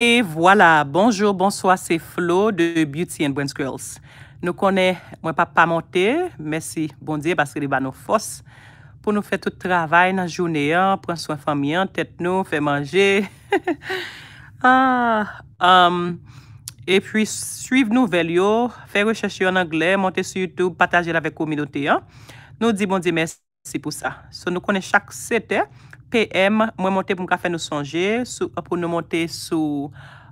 Et voilà, bonjour, bonsoir, c'est Flo de Beauty and Brains Girls. Nou konè, mwen pa pa montè, mèsi, bon diè, baske li ba nou fos, pou nou fè tout travèl nan jounè, pren soin famiè, tèt nou, fè manjè. Et puis, suiv nou vel yo, fè recherché en anglè, montè sur YouTube, patajè la vek kominote. Nou di bon diè, mèsi pou sa. So nou konè chak setè. PM, mwen monte pou nou ka fe nou sonje, pou nou monte sou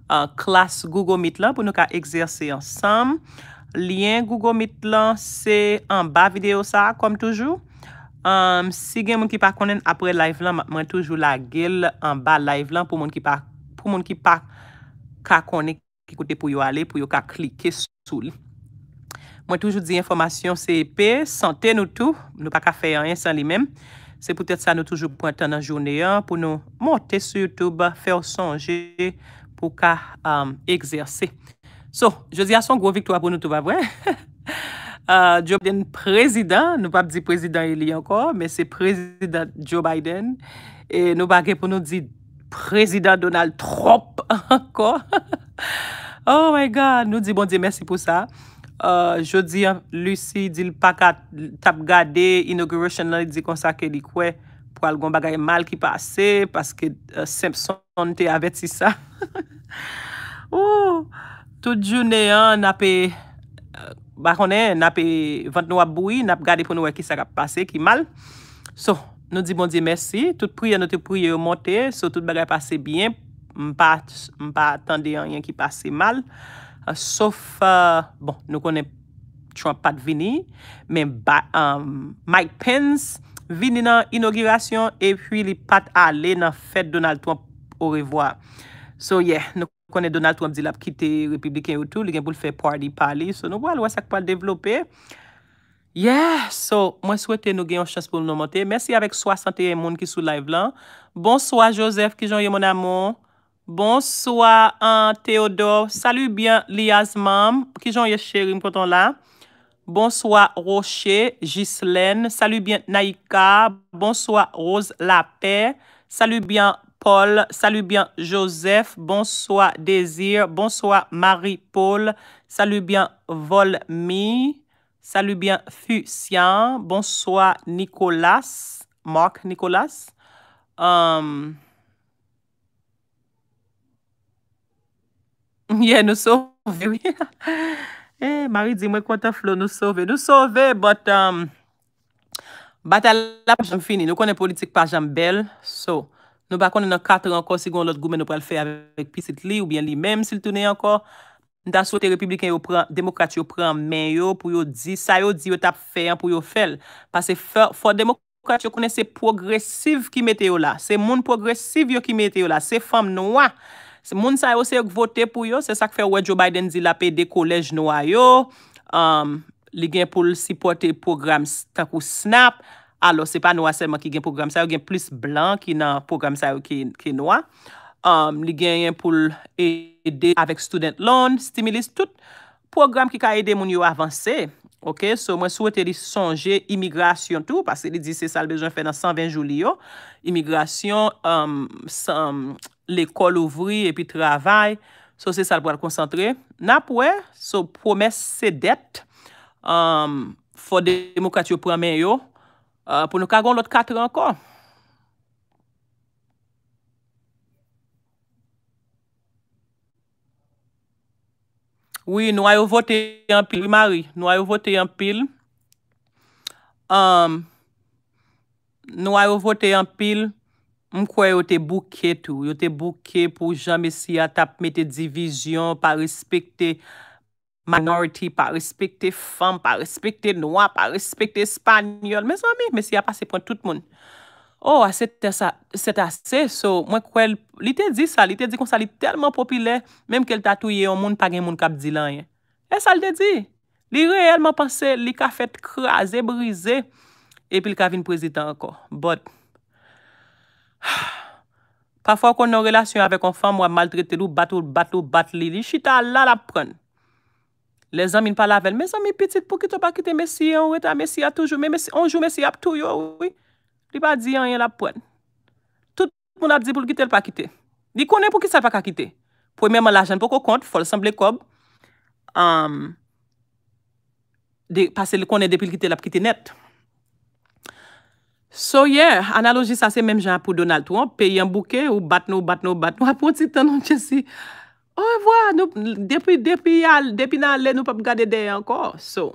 uh, klas Google Meet lan, pou nou ka egzersi ansam. Lien Google Meet lan, se an ba video sa, kom toujou. Um, si gen mwen ki pa konen apre live lan, mwen toujou la gil an ba live lan pou mwen ki pa ka konen ki kote pou yo ale, pou yo ka klike sou li. Mwen toujou di informasyon CEP, sante nou tou, nou pa ka fe an yon san li menm. Se pou tèt sa nou toujou pointan nan jounen, pou nou monte sou YouTube, fè ou sonje pou ka um, egzersi. So, je di a son gwo victoire pou nou tou va vwen. Uh, Joe Biden prezident, nou pa m di prezident ili anko, men se prezident Joe Biden. E nou bagè pou nou di prezident Donald Trump anko. Oh my God, nou di bon di mersi pou sa. Jodi, lusi, dil pa ka tap gade inauguration la di konsa ke di kwe pou algon bagay mal ki pase, paske euh, semp son te avet si sa. Tout jounen nan pe, euh, bakonnen nan pe vant noua boui, nan pe gade pou noua ki sa ga pase ki mal. So, nou di bon di mesi, tout priye nou te priye yo monte, so tout bagay pase byen, mpa tande yon yon ki pase mal. Euh, Sof, euh, bon, nou konen Trump pat vini, men euh, Mike Pence vini nan inaugurasyon e pi li pat ale nan fèt Donald Trump orevwa. So, yeah, nou konen Donald Trump zil ap kite Republiken ou tou, li gen pou l fè party, pali, so nou wè l wè sak pa l devlopè. Yeah, so, mwen souwete nou gen yon chans pou nou nomote. Mèsi avèk 61 moun ki sou live lan. Bonswa, Joseph, ki jan yon moun amoun. Bonsoir Théodore. Salut, bien, bien Liaz mam, qui chérie, ye là? Bonsoir Rocher, Ghislaine, Salut, bien, Naïka. bonsoir Rose paix. Salut, bien, Paul, Salut, bien, Joseph, bonsoir Désir, bonsoir Marie-Paul, Salut, bien, Volmi, Salut, bien, Fusian, bonsoir Nicolas, Marc Nicolas. Um, Yeah, nou sauve. Eh, Marie, di mwen konta Flo, nou sauve. Nou sauve, but um, batal la pa jam fini. Nou konen politik pa jam bel. Nou bak konen nan kater ankon si goun lot goumen nou prel fey avèk pisit li ou bien li menm si l tounen ankon. Dansote republikan yo pran, demokrat yo pran men yo pou yo di, sa yo di yo tap fey an pou yo fel. Pase for demokrat yo konen se progresiv ki mete yo la. Se moun progresiv yo ki mete yo la. Se fam nou wak Moun sa yo se yo kvote pou yo, se sa kfe wè Joe Biden zil apè de kolej noua yo, um, li gen pou supporte program takou SNAP, alò se pa noua seman ki gen program sa yo gen plus blan ki nan program sa yo ki noua. Um, li gen yen pou edè avèk student loan, stimulus tout, program ki ka edè moun yo avansè. Ok, so mwen souwete li sonje imigrasyon tou, pas se li di se sal bejoun fè nan 120 joul yo, imigrasyon, um, um, l'ekol ouvri, epi travay, so se sal pou al konsantre. Nap wè, so pwome se det, um, fò demokrat yo prame yo, uh, pou nou kagoun lot 4 an kon. Oui, nou a yo vote yon pil, oui Marie, nou a yo vote yon pil, um, nou a yo vote yon pil, mkwe yo te bouke tou, yo te bouke pou janme si a tap mette divizyon, pa respekte minority, pa respekte fem, pa respekte noua, pa respekte espanyol, mè son mi, mè si a pase pou tout moun. Oh, se te sa, se te se, so, mwen kwen, li te di sa, li te di kon sa li telman popile, menm ke l tatouye yon moun pagin moun kap di lanyen. E sa li te di? Li reyelman panse, li ka fet kraze, brize, e pil ka vin prezitan anko. Bot, pafwa kon nan relasyon avek kon fan, mwen maltrete lou, batou, batou, bat li li, chita la la pren. Le zan min pala ven, me zan mi pitit pou ki to pa kite mesi, anjou mesi ap tou yo, oui. Di pa di yon yon ap poen. Tout moun ap di pou l'kite l pa kite. Di konen pou ki sa l pa ka kite. Pou e menman la jen pou ko kont, fol semble kob. Pase l konen depi l kite l ap kite net. So yeah, analogi sa se menm jan pou Donald. Pou an pey yon bouke ou bat nou, bat nou, bat nou. A pou ti tanon chesi. Ou e vwa, depi nan le nou pap gade dey anko. So.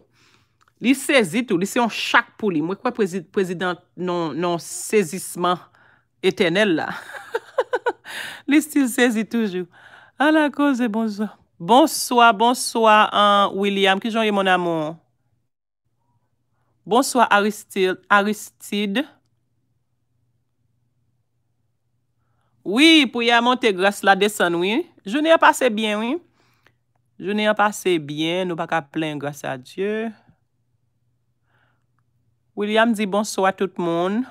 Li sezi tou. Li se yon chak pou li. Mwen kwa prezident non, non sezisman etenel la. Li stil sezi toujou. A la koze bonso. Bonsoa, bonsoa William. Ki joun yon mon amon? Bonsoa Aristide. Oui, pou yon monte grasse la desan, oui. Je n'yon passe bien, oui. Je n'yon passe bien. Nou baka plen grasse a Diyo. William, di bonso a tout moun.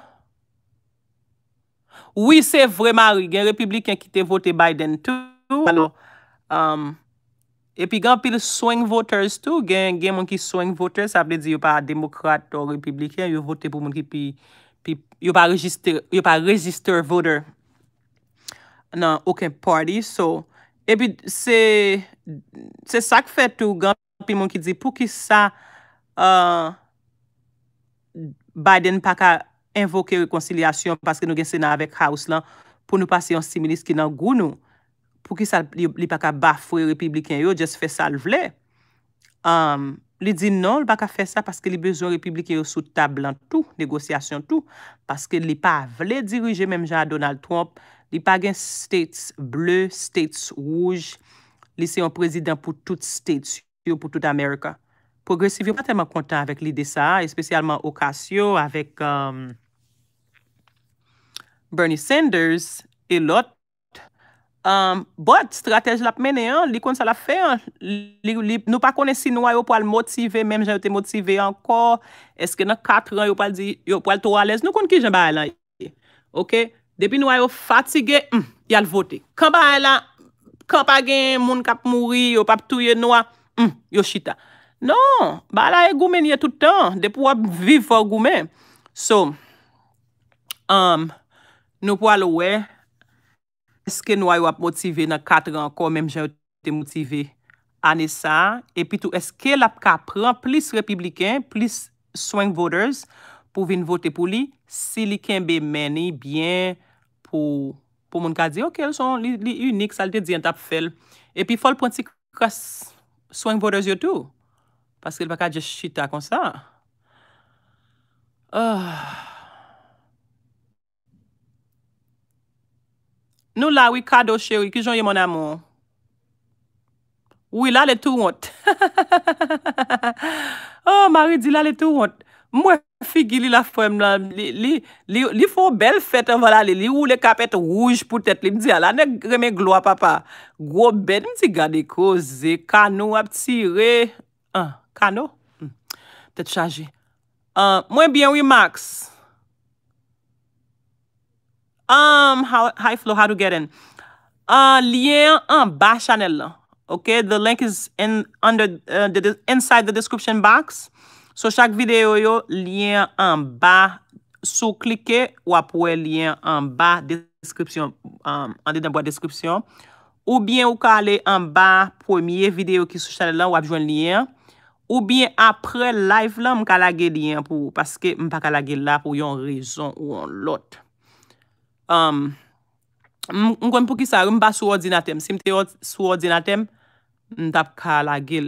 Oui, se vreman gen republikan ki te vote Biden tou. E pi gan pi souen voters tou. Gen moun ki souen voters. Sa ple di yo pa demokrat ou republikan. Yo vote pou moun ki pi... Yo pa register voter nan okè party. E pi se sak fe tou. Gan pi moun ki di pou ki sa... Biden pa ka invoke rekonsilyasyon paske nou gen senan avek house lan pou nou pase yon similis ki nan goun nou pou ki sa li pa ka bafre republiken yo, jes fe sa l vle. Um, li di non, li pa ka fe sa paske li bezon republiken yo sou tablan tou, negosyasyon tou, paske li pa vle dirije menm jan Donald Trump, li pa gen states bleu, states rouge, li se yon prezident pou tout states yo pou tout Amerika. Progresiv yon pa telman kontan avèk li de sa, espesyalman Okasyo, avèk um, Bernie Sanders, e lot. Um, but, stratej la pmenen, li kon sa la fè, nou pa kone si nou a yo pou al motive, mèm jen yo te motive anko, eske nan 4 an yo pou al to alèz, nou kon ki jen ba elan. Depi nou a yo fatige, hmm, yal vote. Kan ba elan, kan pa gen, moun kap mouri, yo pap touye nou a, hmm, yo chita. Non, ba la e goumen ye toutan, de pou ap viv for goumen. So, um, nou pou alowe, eske nou ay wap motive nan 4 an, kon menm jen wote motive ane sa. E pi tou eske l ap kapran plis republikan, plis sweng vodez pou vin vote pou li, si li kenbe meni, bien pou moun ka di, ok, li unik, salte di an tap fel. E pi fol pointi kras sweng vodez yo tou. Paske l baka dje chita kon sa. Ah. Nou la wikado cheri, ki jounye mon amon. Ou il ale tout ront. Oh, mari di l ale tout ront. Mwen figi li la fem la. Li foun bel fèt an vala li. Li ou le kapet rouj pou tèt li. Mdi ala ah, ne reme glo a papa. Gwo ben mdi gade kose. Kanou ap tire. Eh, an. Kano? Tete chaje. Mwen byen wye, Max? Hi um, Flo, how do you get in? Euh, lyen an ba chanel la. Ok, the link is euh, inside the description box. So chak videyo yo, lyen an ba sou klike, wapwe lyen an ba description, an um, de den ba description. Ou byen w ka ale an ba premier videyo ki sou chanel la, wapjwen lyen an. Ou byen apre laif la m kalage diyen pou. Paske m pa kalage la pou yon rezon ou yon lot. Um, m kon pou ki sa, m ba sou ordinate m. Si m te sou ordinate m, m tap kalage.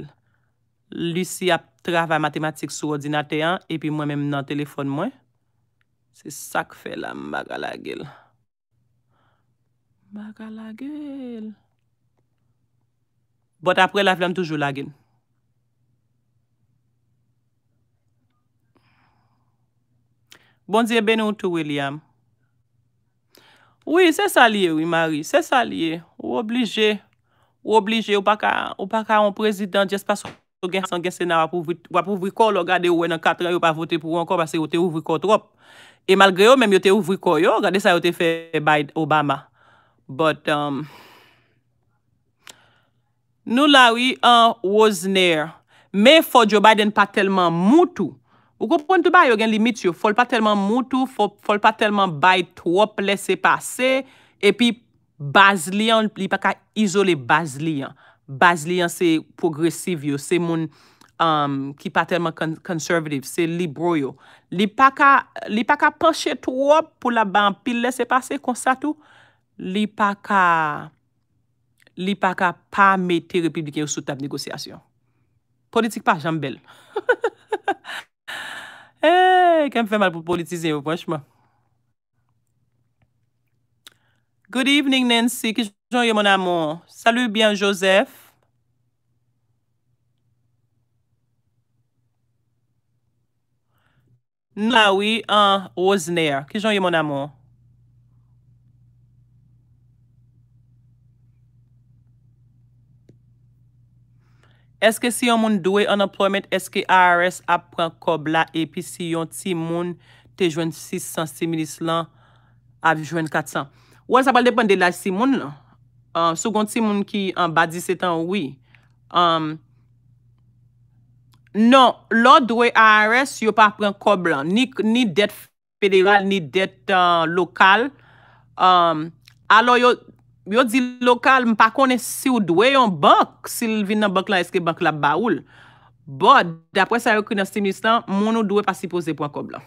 Lisi ap trafa matematik sou ordinate yan. E pi mwen men nan telefon mwen. Se sak fe la m ba kalage. M ba kalage. Bote apre laif la m toujou lage m. Bonziye Benooutou William. Oui, se salye, oui, Marie, se salye. Ou oblige, ou oblige, ou pa ka, ou pa ka an prezident, jespa son gen sena wap ouvri kor, logade ou en an katre, yo pa vote pou an kor, base yo te ouvri kor trop. E malgre yo, menm yo te ouvri kor yo, logade sa yo te fe Obama. But, um, nou la, oui, an Wozner, me Fodjo Biden pa telman moutou, Ou konpon tou ba yo gen limit yo, fol pa telman moutou, fol pa telman bayi twop lese pase, epi baz liyan li pa ka izole baz liyan. Baz liyan se progresiv yo, se moun um, ki pa telman konservatif, se libro yo. Li pa ka panche twop pou la ban pil lese pase konsatu, li pa ka pa mete republiken yo sou tab negosyasyon. Politik pa, jambel. Eh, ken fè mal pou politize yo, wèchman. Good evening, Nancy, ki joun yo, mon amon. Salou, bien, Joseph. Nlawi, an, Ozner, ki joun yo, mon amon. Eske si yon moun dwe unemployment, eske ARS apren kob la epi si yon ti moun te jwen 660 milis lan ap jwen 400. Ou an sa pal depan de la si moun la. Um, sou kon ti moun ki an um, badi setan, oui. Um, non, lò dwe ARS, yon pa apren kob la. Ni det federal, ni det uh, lokal. Alors, yon... Yo di lokal, m pa kone si ou dwe yon bank si vin nan bank lan eske bank lap ba oul. But, dapwe sa rekri nan stimulus lan, moun ou dwe pasi pose pou akob lan.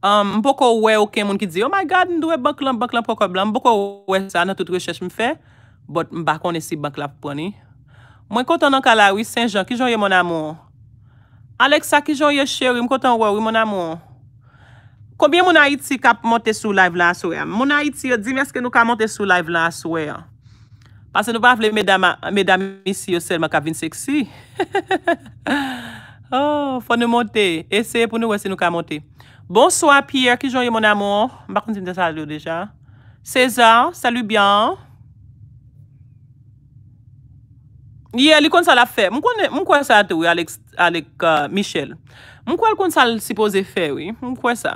M um, pou kowe ouke moun ki di, oh my god, m dwe bank lan, bank lan pou akob lan. M pou kowe ouke sa nan tout rechech m fe, but m pa kone si bank lap pou poni. Mwen kontan an kalawi, Saint Jean, kijon ye mon amou? Alexa, kijon ye cheri, m kontan wawi, mon amou? Koubyen moun a iti kap monte sou live la sou e? Moun a iti yo di mi aske nou ka monte sou live la sou e? Pase nou pa avle medam misi yo sel ma kap vin seksi. Oh, fwa nou monte. Ese pou nou wese nou ka monte. Bonswa, Pierre. Kijon yo, moun amou. Mba konti mte sal yo deja. Cezar, salu byan. Ye, li kont sa la fe. Mwen kwen sa ati ouye alek Michel. Mwen kwen kont sa si pose fe ouye? Mwen kwen sa? Mwen kwen sa?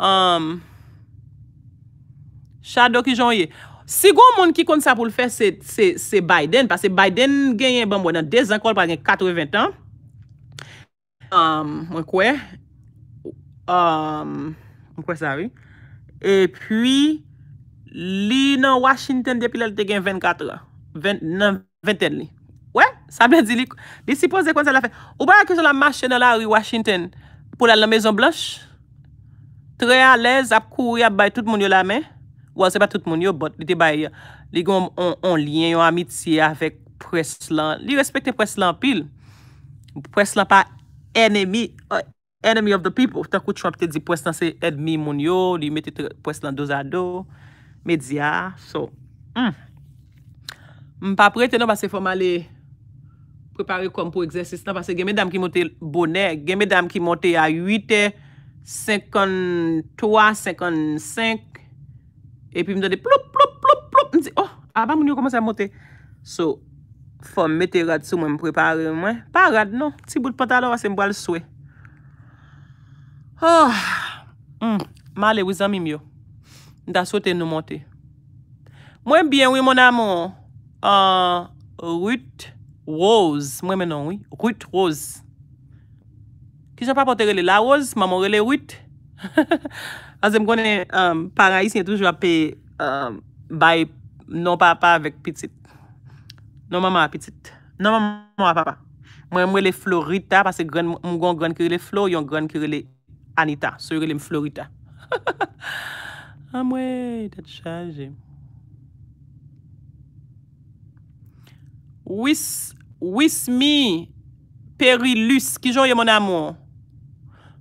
Chado um, ki janye Sigo moun ki kont sa pou l fè Se Biden Pas se Biden gen yon bambou Nan dezen kol pa gen 80 an Mwen kwe um, Mwen kwe sa vi E pwi Li nan Washington depilèl te gen 24 an 20 an We, sa mwen di li Li si pose kon sa la fè Ou ba yon kèjou la mâche nan la wè Washington Poulèl la mezon blanche Tre alèz ap kouy ap bay tout moun yo la men. Ou an se pa tout moun yo, bot li te bay, li gon on liyen yon amitiye avèk preslan. Li respektè preslan pil. Preslan pa enemi, eh, enemy of the people. Takou chwa pte di preslan se enemi moun yo, li metè preslan dozado, medziya, so. Hmm. M pa prete nan basè fòman li prepare kompo egzèsis nan, basè gen me dam ki monte bonè, gen me dam ki monte a 8è, 53, 55 E pi m do de plop, plop, plop, plop N se, oh, a ba moun yo komanse a mote So, fò m mete rad sou mwen m prepare mwen Pa rad nou, si bout pata lo vase m bwa l swe Ah, m, male wizamim yo N da sote nou mote Mwen bien wè moun amon Ah, euh, Root Rose Mwen menon wè, Root Rose Ki jò papote rele la wòz, maman rele wit. Aze mkwene um, para isi nye toujwa pe um, bay non papa vek pitit. Non mama apitit. Non mama apapa. Mwen mwen le florita, pase mwen mwen mwen kirele flor, yon mwen kirele anita, sou yon mwen mwen florita. Mwen mwen, tat chaje. Wiss, wiss mi, perilous, ki jò yon mwen amon.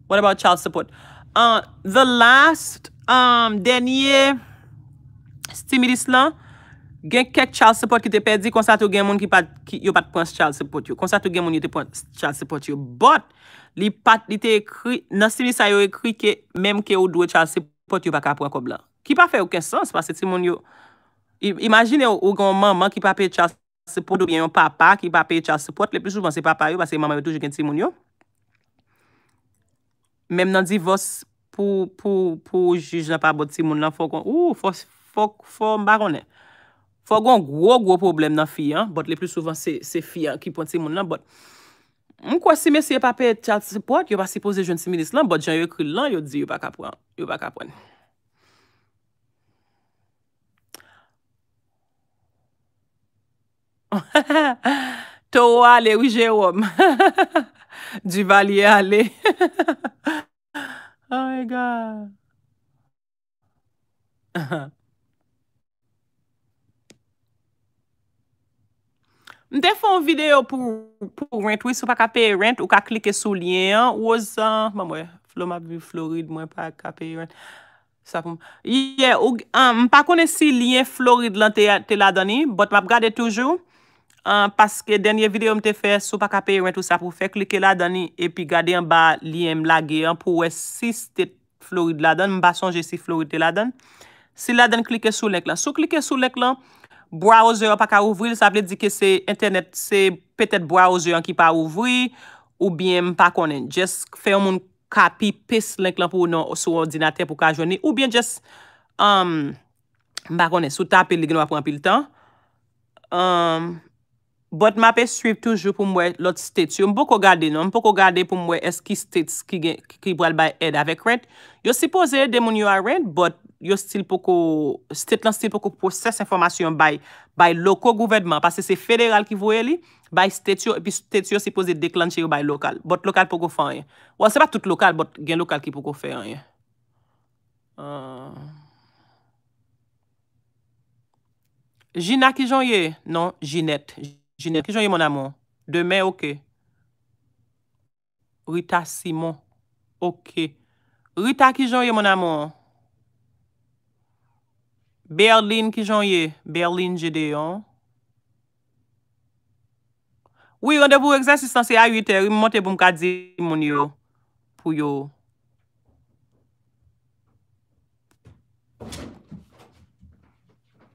What about child support? Uh, the last, um, dernier stimulus lan, gen kek child support ki te pedi, konsato gen moun ki yo pat pons child support yo. Konsato gen moun yo te pons child support yo. But, li pat, li te ekri, nan stimulus a yo ekri ke, menm ke yo dwe child support yo, baka apwa kob lan. Ki pa fe ouken sens, pas se ti moun yo. Imagine yo gen maman ki pa pe child support yo, gen yon papa ki pa pe child support yo, le pi souvan se papa yo, pas se maman yo touj gen ti moun yo. Mem nan di vos pou juj nan pa bot ti moun nan, fok kon, ou, fok, fok, fok mba konnen. Fok kon gwo gwo problem nan fi, an, bot le plus souvan se fi an ki pon ti moun nan, bot. Mwen kwa si mesye pa pe chal se pot, yo pa si pose joun si menis lan, bot, jan yo kri lan, yo di yo pa kapwen, yo pa kapwen. To wale, wije wom. Diva liye ale. Oh my God. M te foun video pou rent. Ou pa kape rent. Ou ka klike sou lien. Ou ozan. Mam wè. Flo map vi florid. M wè pa kape rent. Sa foun. Yeah. Um, m pa kone si lien florid lan te la dani. But map gade toujou. An, paske denye videyo mte fe, sou pa kape yon tout sa pou fe, klike la dani, epi gade an ba liye m lage an pou wè si stèt florid la dan, m ba sonje si florid te la dan. Si la dan klike sou lèk lan, sou klike sou lèk lan, browser an pa ka ouvri, lè sa aple di ke se internet, se petèt browser an ki pa ouvri, ou bien m pa konen. Jès fè yon moun kapi, pis lèk lan pou nou sou ordinatè pou ka jouni, ou bien jès, an, m ba konen, sou tapè lèk nou apwen apil tan, an, But ma pe srip toujou pou mwe lot stets. Yo mbo ko gade nou. Mbo ko gade pou mwe eski stets ki bral bay ed avek rent. Yo se pose demoun yo a rent. But yo stil pou ko... Stet lan stil pou ko poses informasyon bay loko gouvedman. Pase se federal ki vwe li. Bay stets yo. Epi stets yo se pose deklanche yo bay lokal. Bot lokal pou ko fanyen. Ou an se pa tout lokal. Bot gen lokal ki pou ko fanyen. Ah. Gina ki janyen? Non, Ginette. Ginette, kijon yon mon amon? Deme, okey. Rita Simon, okey. Rita, kijon yon mon amon? Berlin, kijon yon? Berlin, jede yon? Oui, rendez-vous, exercice, sanse, a 8h. Mote pou mkadi moun yo pou yo...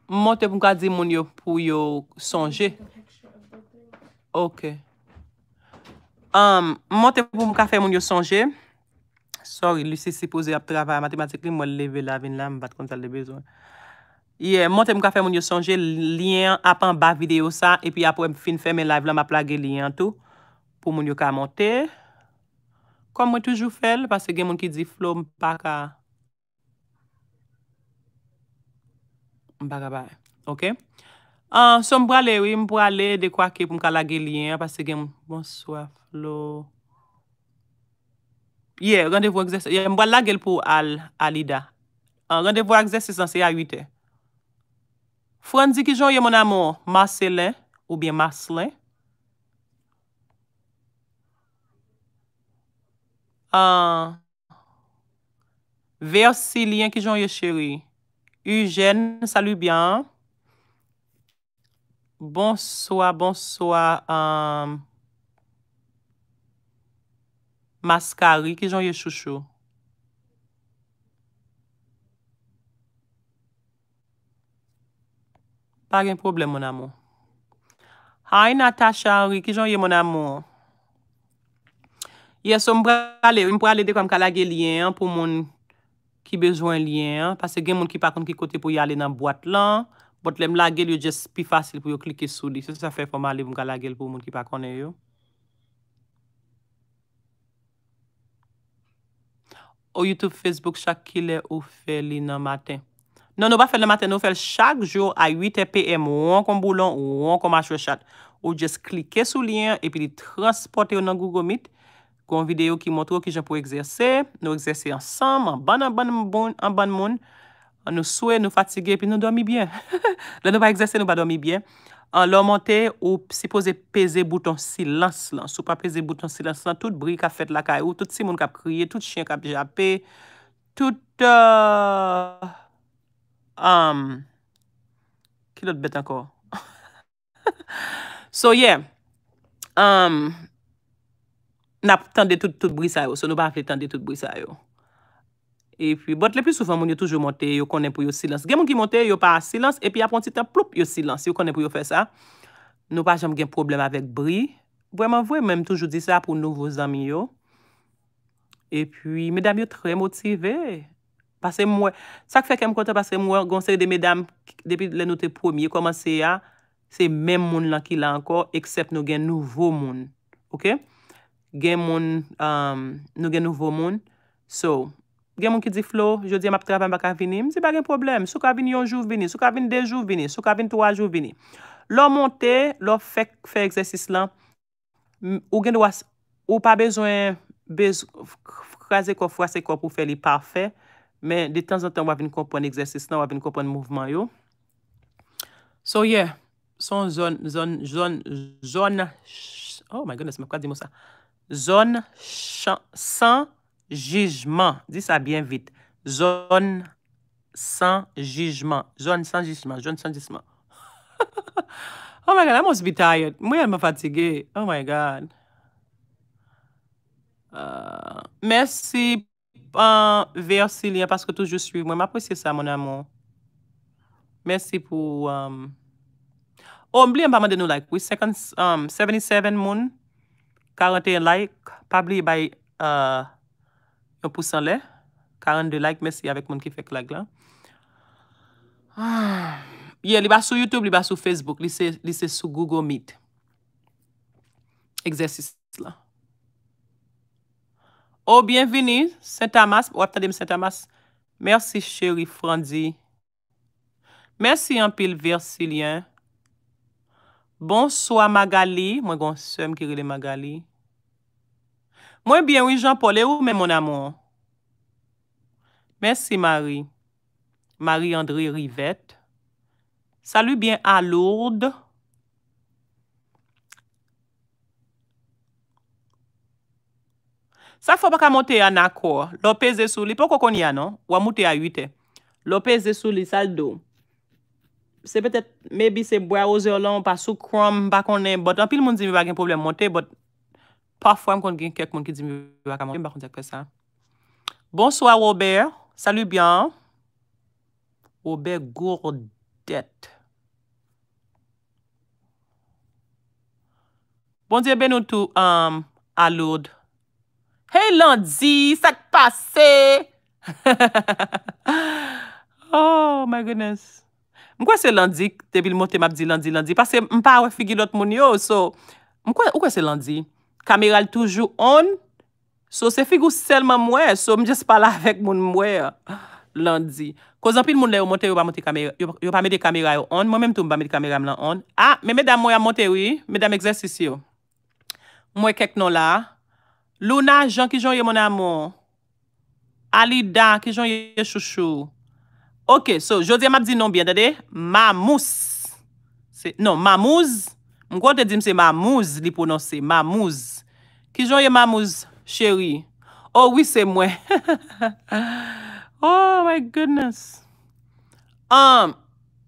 Mote pou mkadi moun yo pou yo sonje. Ok. Ok, um, montè pou mou ka fè moun yo sonje. Sorry, lise si pose ap travè a matematik li mwen leve la vin la mwen bat kontal de bezon. Ye, montè mou ka fè moun yo sonje, liyen apan ba video sa, epi apwen fin fè men live lan ma plage liyen tou pou moun yo ka montè. Kom mwen toujou fèl, pase gen moun ki di flow mwen pa ka... Mwen pa ka bay, ok? An, ah, son mbrale, wè, mbrale de kwa ke pou mka lage liyen, pase gen mbon soif lo. Ye, randevou egzese, mbrale lage pou al, alida. An, randevou egzese san se a yute. Frondi ki jounye mon amou, Marcelen, ou bien Marcelen. An, ah, versi liyen ki jounye cheri, Eugene, salu byan. Bonsoa, bonsoa. Um, Maskari, kijan ye chouchou? Pa gen problem, mon amou. Hai, Natasha, kijan ye mon amou? Yes, m pou alè dekwa m kalage liyen pou moun ki bejwen liyen. Pase gen moun ki pa konti ki kote pou yale nan boat lan. Bote lem la gel yo jes pi fasil pou yo klike sou li. Se se sa fè fè fè ma li pou mga la gel pou moun ki pa konen yo. Ou YouTube, Facebook, chakile ou fè li nan maten. Nan nou ba fè nan maten, nou fè chak jo a 8 pm ou an kon boulon ou an kon ma chwechat. Ou jes klike sou liyen epi li transporte yo nan Google Meet. Kon videyo ki montre yo ki jen pou exerse. Nou exerse ansam, an ban bon, moun moun. An nou souè, nou fatigè, pi nou dòmi byè. La nou pa egzese, nou pa dòmi byè. An lò montè, ou si pose peze bouton silans lan. Sou pa peze bouton silans lan, tout brie ka fet lakay ou, tout simoun ka priye, tout chien ka pjapè, tout, euh, am, ki lòt bet ankor? So, yeah, am, nap tende tout brie sa yo, so nou pa fè tende tout brie sa yo. E pi, bot le pi soufan moun yo toujou monte, yo konen pou yo silans. Gen moun ki monte, yo pa silans, e pi apon titan ploup, yo silans. Yo konen pou yo fe sa. Nou pa jom gen problem avèk bri. Vwèman vwè, mèm toujou di sa pou nouvo zami yo. E pi, mèdame yo tre motivè. Pase mwen, sak feke m konta pase mwen gonser de mèdame depi le nou te promye, koman se ya, se mèm moun la ki la ankor, eksept nou gen nouvo moun. Ok? Gen moun, euh, nou gen nouvo moun. So, gen moun ki di flo, jo di m ap travan baka vini, m zi bagen problem, sou ka vini yon jou vini, sou ka vini de jou vini, sou ka vini towa jou vini. Lò monte, lò fek fe eksersis lan, ou gen do as, ou pa bezwen, bez, kaze kof, wase kof pou fe li pafe, men, di tan zan tan wav vin kompon eksersis lan, wav vin kompon mouvman yo. So, yeah, son zon, zon, zon, zon, oh my goodness, me kwa di mou sa, zon, san, san, Jijman. Di sa byen vit. Zon san jijman. Zon san jijman. Zon san jijman. Oh my God, I must be tired. Mwen yon mwen fatige. Oh my God. Euh, Mersi euh, pan versilyan paske toujou suiv mwen. Mwen apresye sa mwen amon. Mersi pou... Euh, oh, mblen pa man denou like. We second 77 moun. Karate like. Pabli bay... Pousan lè, 42 like, mèsi yavèk moun ki fèk lèk lè. Yè, li ba sou YouTube, li ba sou Facebook, li se sou Google Meet. Eksersis la. O, oh, bienveni, Saint-Amas, wapta dem Saint-Amas. Mèsi, chéri Frondi. Mèsi, anpil versilien. Bonswa Magali, mwen gonswem kirele Magali. Mwen byen wè Jean-Paul, e ou mè moun amon? Mènsi, Marie. Marie-Andrée Rivette. Salü byen a Lourdes. Sa fò baka mwote an akor. Lope Zesouli, pou koko ni anon, wè mwote a 8e. Lope Zesouli, saldo. Se petèt, mèbi se bwa ozeolon, pa soukrom, pa konen bot. Anpil moun zimi bagen problem mwote, bot. Parfwa m kon gen kek moun ki di mi wakamon. Yen m bakon dek ke sa. Bonswa, Robert. Salyu, Bian. Robert Gourdette. Bonswe, benoutou. Um, Aloud. Hey, Landi. Sak pase. Oh, my goodness. Mwen kwa se Landi? Te bil motem ap di Landi, Landi. Pase m pa wè figi lot moun yo. Mwen kwa se Landi? Kameral toujou on, so se figou selman mwen, so mwen jes pala avek mwen mwen londi. Koz anpil mwen le yo mwote yo pa mwen te kameral, yo pa mwen te kameral yo on, mwen mwen tou mwen pa mwen te kameral yo on. Ha, men mwen dam mwen ya mwote yo, men dam eksersisyon. Mwen kek non la. Luna, jan ki jan ye mwen amon. Ali, dan ki jan ye chouchou. Ok, so jodi ya map di non byan, dade? Mamous. Non, mamous. Mwen kwa te di mse mamous li pounonse, mamous. Kijon yon mamouz, cheri. Oh, oui, se mwen. Oh, my goodness. Um,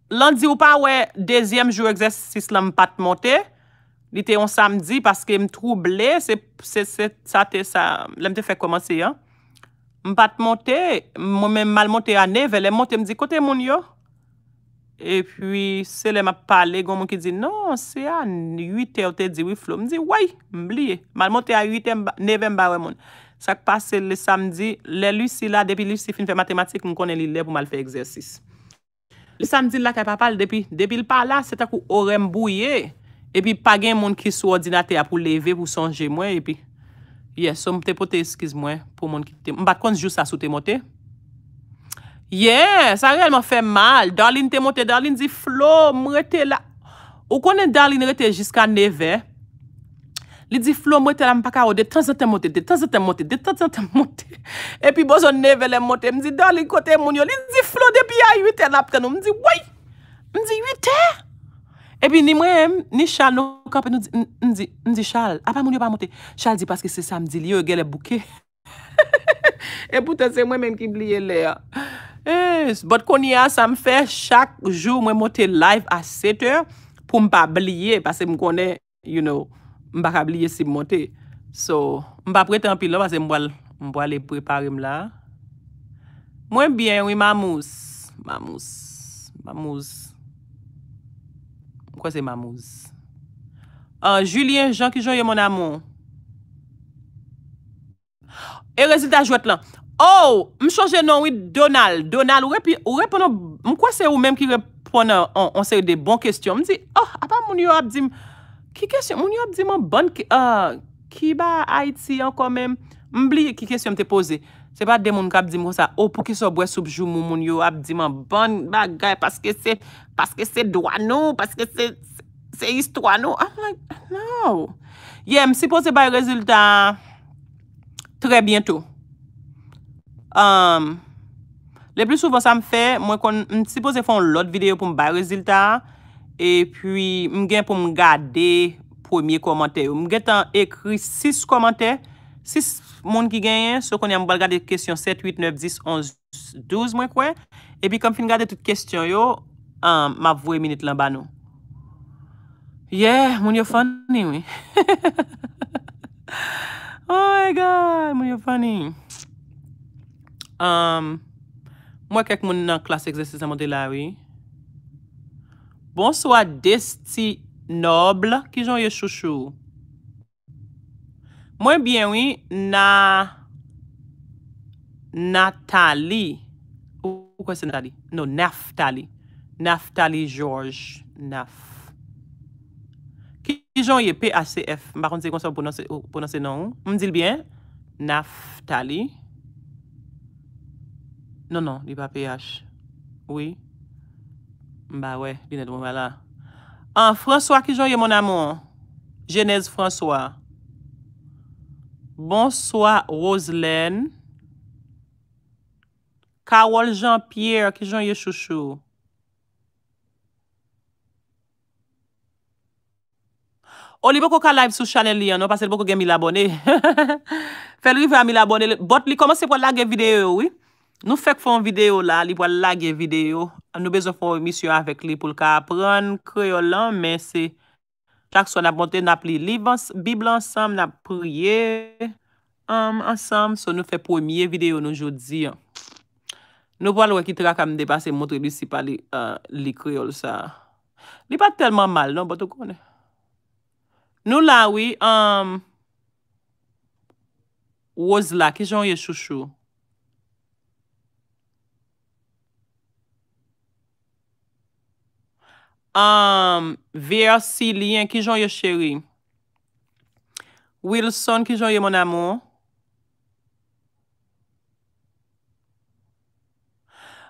Landi ou pa, wè, dezyem jou egzestis la m pat moutè. Li te yon samdi, paske m trouble, se sa te sa, lem te fe komansi, ya. M pat moutè, m mè mal moutè anè, vele moutè m di kote moun yo. E pwi, se le map pale, goun moun ki di, nan, se an, yuite ote di wiflo. M di, woy, m bliye. Mal mote a yuite neve mbare moun. Sak pase le samdi, le lusi la, depi lusi fin fe matematik, m m'm konen li le pou mal fe eksersis. Le samdi la kapapal, depi, depi lpala, se takou ore m bouye. E pi, pagen moun ki sou ordinate a pou leve, pou sonje mwen, e pi. Ye, so m te pote eskiz mwen pou moun ki te. M bakons jous sa soute mote. Ye, sa realman fe mal. Darlin te mote, darlin di flo, mwete la. Ou konen darlin mwete jiska neve, li di flo mwete la mpaka ou, de transante mote, de transante mote, de transante mote. E pi bozo neve le mote, mzi darlin kote mwonyo, li di flo debi a yuite la pteno, mzi woy, mzi yuite. E pi ni mwen, ni chal nou kapen, mzi chal, apan ah, mwonyo pa mote, chal di paske se samdi li yo e gè le bouke. E pouta se mwen men ki li ye le ya. Eh, bot konya sa m fe chak jou mwen mote live a seter pou m pa blye. Pase m konen, you know, m pa ka blye si m mote. So, m pa prete an pilon pase m wale preparem la. Mwen bien, oui, Mamouz. Mamouz. Mamouz. Kwa se Mamouz? Ah, Julien Jean Kijoye, mon amon. Eh, rezultat jwet lan. Ok. Ou, oh, m chanje nan wi Donal. Donal, m kwa se ou menm ki repon an seri de bon kestyon. M di, oh, apan moun yo ap di m... Ki kestyon? Moun yo ap di man bon... Ah, ki ba Haiti an kon menm? M bli ki kestyon m te pose. Se pa demoun kap di m wosa, ou oh, pou ki so bwe soubjou moun yo ap di man bon bagay paske se doan nou, paske se histwa nou. I'm like, no. Ye, m si pose bay rezultat. Tre bientou. Le plis souvan sa m fe, mwen kon m ti pose foun lot videyo pou m bay rezultat. E pi m gen pou m gade premier komante. M gen tan ekri 6 komante, 6 moun ki genye. So kon yon m bal gade kestyon 7, 8, 9, 10, 11, 12 mwen kwen. E pi kon fin gade tout kestyon yo, ma vwe minute lan ba nou. Yeah, moun yo fany wè. Oh my god, moun yo fany wè. Mwen kek moun nan klasi Eksersi zaman de la we Bonso a desti Noble Kijon ye chouchou Mwen byen we Na Natali Ou kwen se Natali Naftali Kijon ye P H C F Mwen dil byen Naftali Non, non, di pa pH. Oui. Mba wey, binet mwen bon wala. An, François Kijonye, mon amon. Genèse François. Bonsoi, Roselaine. Karol Jean-Pierre, Kijonye Chouchou. O oh, li bo ko ka live sou chanel li anon, pase li bo ko gen mi l'aboné. Fè li vi an mi l'aboné. Bot li komanse pou an lage videyo, oui. Nou fek fon videyo la, li pou al lage videyo. Nou bezon fon emisyon avek li pou lka apren kreol an, men se chak son aponte na pli li, bibla ansam, na priye ansam, so nou fe pwemye videyo nou jodi. Nou pou al wakitra kam depase, montre disipa li kreol sa. Li pa telman mal, non, batou kone. Nou la, wii, wos la, kejon ye chouchou. Um, Versilien, kijon yo cheri. Wilson, kijon yo mon amou.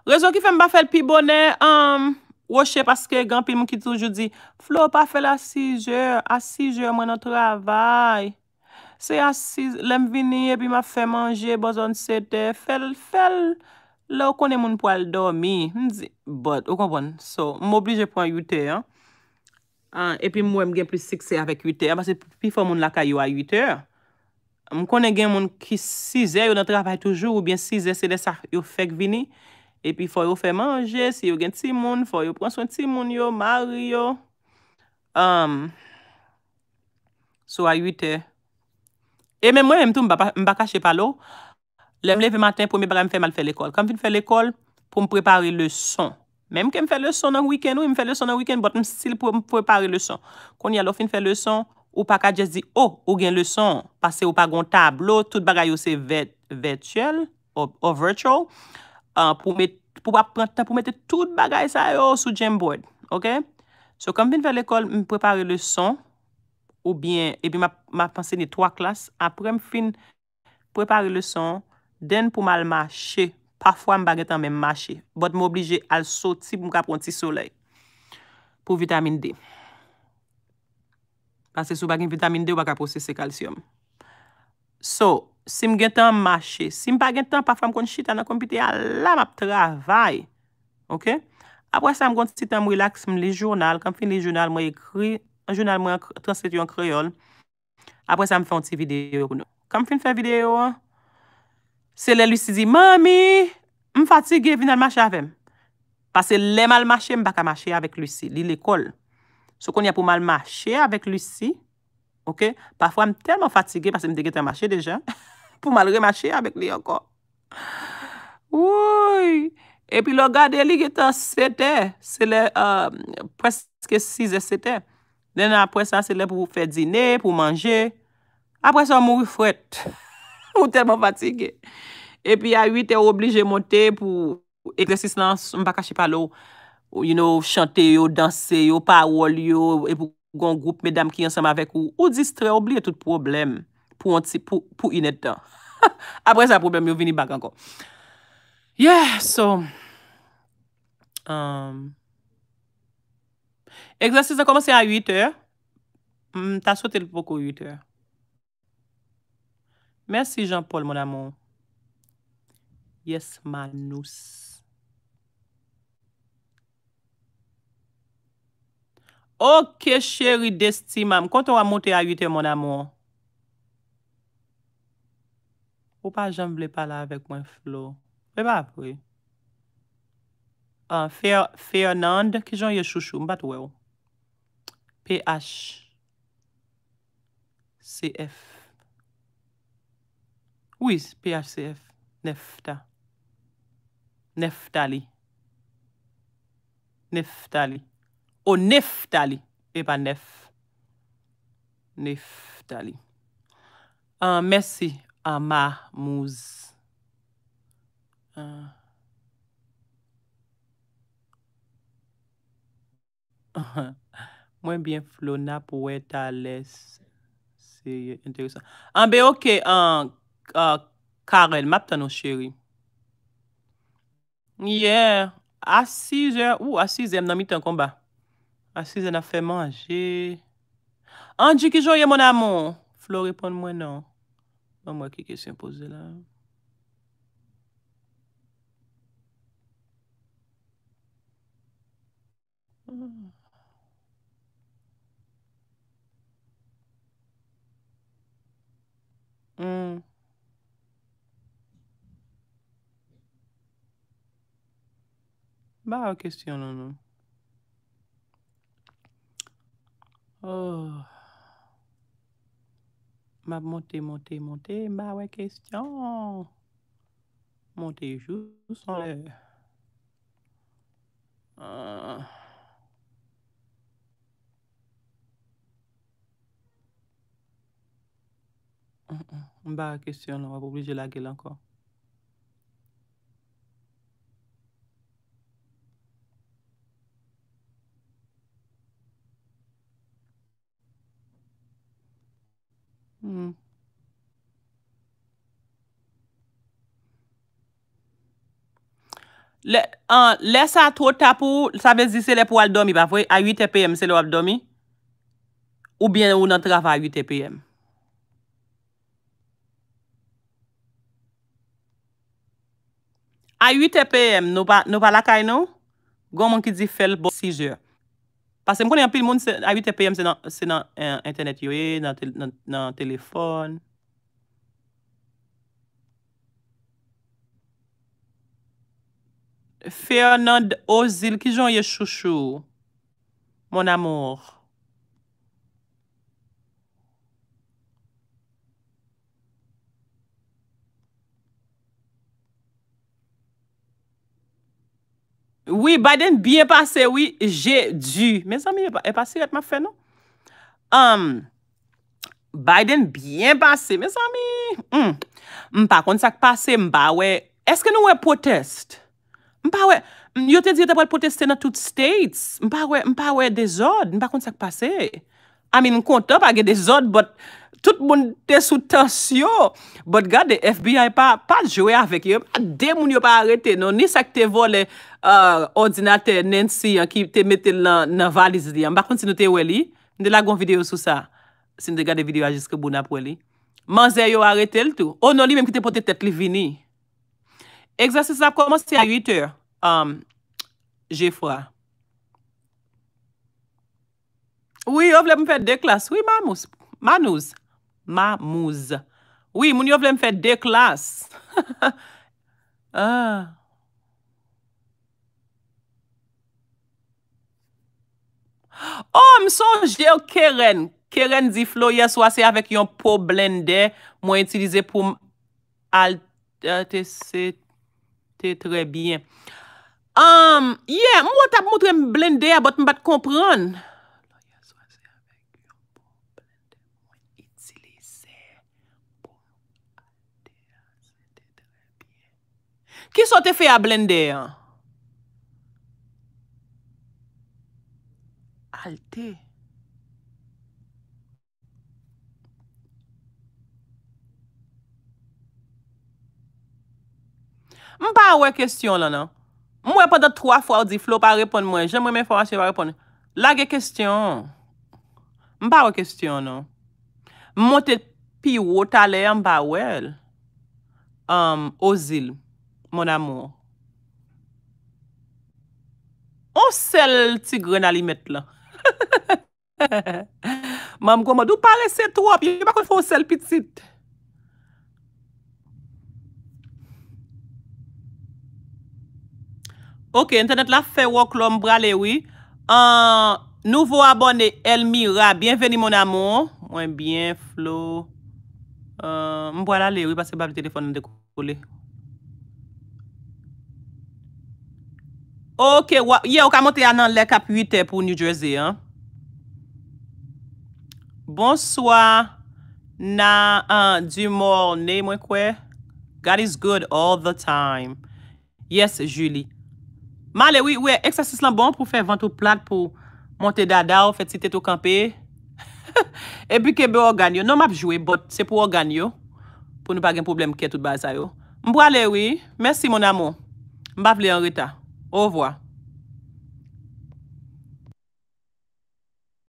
Rezon ki fèm bafèl pi bonè, um, wò chè paske gampi mwen ki toujou di, Flo pa fèl asijè, asijè mwen an travay. Se asijè, lem vini, pi ma fè manjè, bozon se te fèl, fèl. La ou konen moun pou al dormi, mzi, bot, ou konpon. So, m'oblije pou an yute, an. An, epi mwen mgen plus sikse avèk yute, an, basè pi fò moun lakay yo an yute, an. M konen gen moun ki sise, yo nan trabay toujou, ou bien sise, sede sa, yo fèk vini. Epi fò yo fè manje, si yo gen timoun, fò yo pronswen timoun yo, mar yo. An, sou an yute. E men mwen mtou mba kache palo, an. Le m leve maten pou m e bagay m fe mal fe l ekol. Kam fin fe l ekol pou m prepare le son. Mem ke m fe le son nan wiken ou, m fe le son nan wiken, bat m stil pou m prepare le son. Koni alo fin fe le son, ou pa ka jes di, ou, ou gen le son, pase ou pa gon tablo, tout bagay ou se virtual, ou virtual, pou m ap rentan pou mete tout bagay sa yo sou jemboid. Ok? So, kam fin fe l ekol, m prepare le son, ou bien, e bi ma panse ni 3 klas, apre m fin prepare le son, Den pou mal ma che, pafwa m bagen tan men ma che, bot m oblije al soti pou m kapon ti soley. Pou vitamine D. Pase sou bagen vitamine D ou baka pose se kalsiyon. So, si m gen tan ma che, si m bagen tan, pafwa m kon chita nan kompite, ala m ap travay. Ok? Apre sa m kon chita m relax m li jounal, kam fin li jounal mwen ekri, an jounal mwen transmeti yon kreyol. Apre sa m foun ti videyo yon. Kam fin fè videyo yon, Se le Lucy di, mami, m fatige vina l mache avem. Pase le mal mache, m baka mache avek Lucy, li l ekol. So kon ya pou mal mache avek Lucy, ok? Pafwa m telman fatige, pase m deke te mache deja, pou mal remache avek li ankon. Ouye, epi lo gade li geta sete, se le euh, preske sise sete. Den apresan se le pou fè dine, pou manje. Apresan m ou fwet. Ou telman patike. E pi a 8 e ou oblige monte pou eglesis lan, mpa kache palo ou yon chante yo, danse yo, parol yo, e pou goun group medam ki yon seman vek ou. Ou distre, oubli e tout problem. Pou inetan. Apre sa problem, yon vini bag ankon. Yeah, so. Um, eglesis an komanse a 8 e. Ta sote l pokou 8 e. Mersi, Jean-Paul, mon amon. Yes, ma nous. Ok, chéri desti, mam. Kon te ramonte a yute, mon amon. Ou pa, jen vle pala avek mwen Flo. Ve pa apwe. Fernand, ki jen ye chouchou. Mbat we ou. Oh. PH. CF. Ou is P-H-C-F? Nefta. Neftali. Neftali. O, oh, neftali. E pa nef. Neftali. An, mersi. Ama mouz. Mwen byen flona pou we talese. Seye, ente ou sa. An, ah, be, okey, an. Uh, Karel, map tan nou chéri. Yeah. Asize. Ou, asize, am nan mitan komba. Asize nan fè manje. Anjou ki joye, mon amon. Flo, repon mwen nan. Nan mwen ki ke s'impose la. Hmm. hmm. Bah, question, oh, non, non. Oh. Ma monté, monté, monté. Bah, ouais, question. Montez juste sans l'air. Euh. Bah, question, on va pas obliger la gueule encore. Le sa tro tapou, sa bezi se le pou al domi, pa fwe a 8 pm se le ou al domi, ou bien ou nan trafa a 8 pm. A 8 pm, nou pa lakay nou, goun moun ki di fel bon 6 je. Pase m konen apil moun se a 8 pm se nan eh, internet yoye, nan telefon. Fernand Ozil, ki joun ye chouchou. Mon amour. Oui, Biden, bien passé, oui, j'ai dû. Mes amis, y'a e pas si yet ma fè, non? Um, Biden, bien passé, mes amis. Hmm. Par contre, sa k'passe, mba, wè, eske nou wè poteste? Mpa wè, yo te diyo te pwèl protestè nan tout states. Mpa wè, mpa wè de zòd. Mpa kon se ak pase. Amin, kon top agè de zòd, but tout moun te sou tans yo. But gade, FBI pa, pa jowe avèk yo. Demoun yo pa arete. Non, ni sak te vò le uh, ordinatè Nancy an ki te mette nan valiz diyan. Mpa kon, si nou te wè li, nou la goun video sou sa. Si nou te gade video a jiske bon ap wè li. Man zè yo arete l'tou. O oh, nan li menm ki te pwote tet li vini. Eksasise ap koman se a 8 ou. jè um, fwa. Oui, yo vle m fè dè klas. Oui, ma mouz. Ma mouz. Oui, moun yo vle m fè dè klas. Ah. Oh, m sonjè kèren. Kèren di Flo yè swase avèk yon po blendè mwen yon po blendè. Am, ye, mwa tap mwotre mblende a bot mbat kompran. Ki sote fe a blende a? Alte. Mpa wè kestyon lan an. Mwen pwende 3 fwa ou di Flo pa repon mwen. Jem mwen mwen fwa ou si yo pa repon. Lagye kestyon. Mpa wè kestyon nou. Mwote pi wot ale mpa wè. Um, Ozil, mwen amou. Onsel tigre nan li met la. Mam gwa mwen dupare se trop. Yon pa kon fwa onsel pitit. Ok, internet la fè wok lò mbra le wè. Euh, Nouvo abonè Elmira. Bienveni mon amon. Ouè, bien, Flo. Euh, mbra la le wè, basè ba wè telefon nan dekou le. Ok, wè. Ye, wè ka motè anan lè kap 8è pou New Jersey, an. Bonswa. Na, an, euh, du mor. Ney mwen kwe? God is good all the time. Yes, Julie. Ma lewi, wè, ekstrasis lan bon pou fè vantou plak pou monte dada ou, fè ti teto kampe. E bi kebe ou ganyo. Non map jwe, bot, se pou ou ganyo. Pou nou bagen problem ke tout baza yo. Mboa lewi, mersi mon amou. Mbap li an rita. Ou wwa.